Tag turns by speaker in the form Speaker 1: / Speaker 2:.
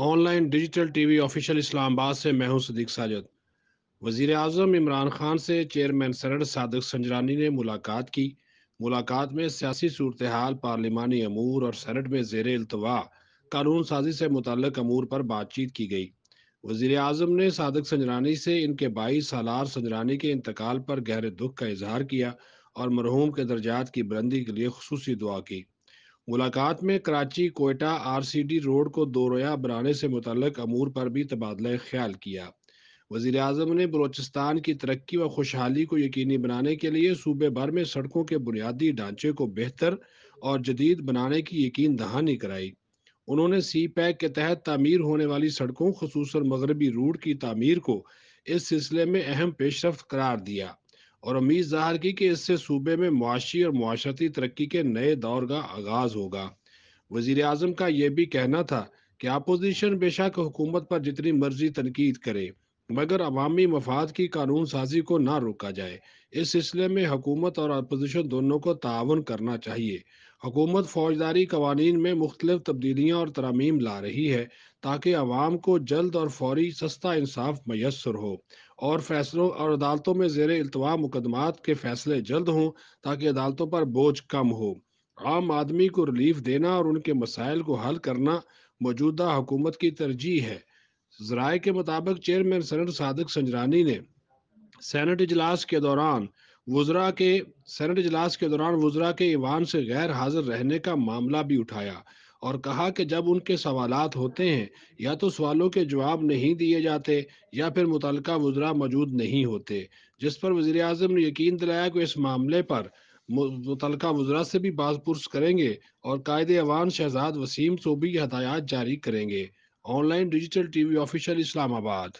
Speaker 1: online digital TV official Islamabad से मैं हूं सदीक साजद वजीर अजम इमरान खान से चेयरमैन सरड सादक संजरानी ने मुलाकात की मुलाकात में सियासी सूरत हाल पार्लिमानी अमूर और सैनट में जेर अल्तवा कानून साजी से मुतक अमूर पर बातचीत की गई वजीर अजम ने सादक संजरानी से इनके बाईस सालार संजरानी के इंतकाल पर गहरे दुख का इजहार किया और मरहूम के दर्जात की बुलंदी के लिए खसूसी दुआ की मुलाकात में कराची कोयटा आरसीडी रोड को रोया बनाने से मुतल अमूर पर भी तबादला ख्याल किया वजीर अजम ने बलोचिस्तान की तरक्की व खुशहाली को यकीनी बनाने के लिए सूबे भर में सड़कों के बुनियादी ढांचे को बेहतर और जदीद बनाने की यकीन दहानी कराई उन्होंने सी पैक के तहत तमीर होने वाली सड़कों खसूस मगरबी रूट की तमीर को इस सिलसिले में अहम पेशरफ करार दिया और उम्मीद जाहिर की कि इससे सूबे में मुआशी और माशरती तरक्की के नए दौर का आगाज होगा वजीर अजम का यह भी कहना था कि अपोजिशन बेशक हुकूमत पर जितनी मर्जी तनकीद करे मगर अवामी मफाद की कानून साजी को ना रोका जाए इस सिलसिले में हुकूमत और अपोजिशन दोनों को ताउन करना चाहिए हुकूमत फौजदारी कवानीन में मुख्तलिफ तब्दीलियाँ और तरामीम ला रही है ताकि आवाम को जल्द और फौरी सस्ता इंसाफ मैसर हो और फैसलों और अदालतों में जेर अल्तवा मुकदमात के फैसले जल्द हों ताकि अदालतों पर बोझ कम हो आम आदमी को रिलीफ देना और उनके मसाइल को हल करना मौजूदा हुकूमत की तरजीह है जराये के मुताबिक चेयरमैन सैनट सादक संजरानी ने सैनट इजलास के दौरान वजरा के सैनट इजलास के दौरान वजरा के ईवान से गैर हाजिर रहने का मामला भी उठाया और कहा कि जब उनके सवाल होते हैं या तो सवालों के जवाब नहीं दिए जाते या फिर मुतल वजरा मौजूद नहीं होते जिस पर वजी अजम ने यकीन दिलाया कि इस मामले पर मुतल वजरा से भी बाजपुरस करेंगे और कायदे अवान शहजाद वसीम को भी हदायत जारी करेंगे Online Digital TV Official Islamabad